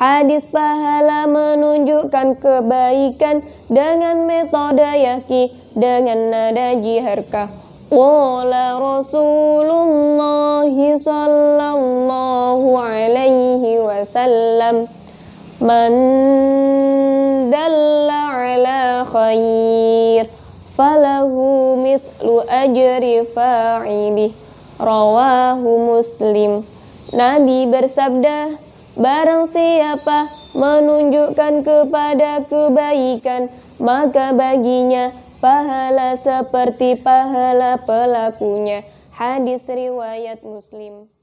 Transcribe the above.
Hadis pahala menunjukkan kebaikan dengan metode yaki dengan nada jiharkah. Qala Rasulullah sallallahu alaihi wasallam Man dalla ala khair falahu mithlu ajri fa'ilih rawahu muslim Nabi bersabda Barang siapa menunjukkan kepada kebaikan, maka baginya pahala seperti pahala pelakunya. Hadis riwayat Muslim.